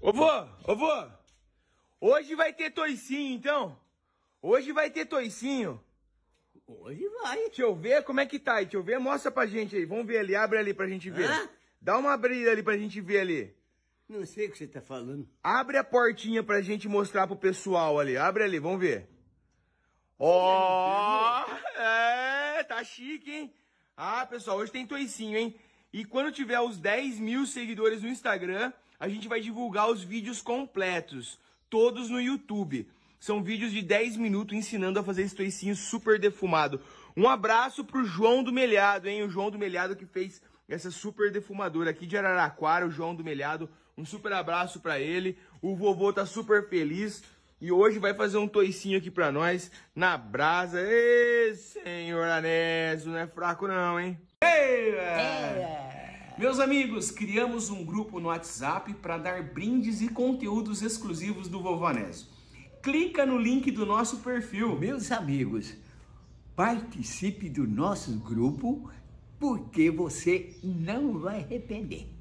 Ô vô, ô vô, hoje vai ter toicinho, então? Hoje vai ter toicinho? Hoje vai. Deixa eu ver como é que tá aí, deixa eu ver, mostra pra gente aí, vamos ver ali, abre ali pra gente ver. Hã? Dá uma abrida ali pra gente ver ali. Não sei o que você tá falando. Abre a portinha pra gente mostrar pro pessoal ali, abre ali, vamos ver. Ó, oh, é, tá chique, hein? Ah, pessoal, hoje tem toicinho, hein? E quando tiver os 10 mil seguidores no Instagram, a gente vai divulgar os vídeos completos, todos no YouTube. São vídeos de 10 minutos ensinando a fazer esse toicinho super defumado. Um abraço pro João do Melhado, hein? O João do Melhado que fez essa super defumadora aqui de Araraquara, o João do Melhado. Um super abraço para ele. O vovô tá super feliz. E hoje vai fazer um toicinho aqui pra nós na brasa. Ei, senhor Anésio, não é fraco não, hein? Ei, é. Meus amigos, criamos um grupo no WhatsApp para dar brindes e conteúdos exclusivos do Vovô Anésio. Clica no link do nosso perfil. Meus amigos, participe do nosso grupo porque você não vai arrepender.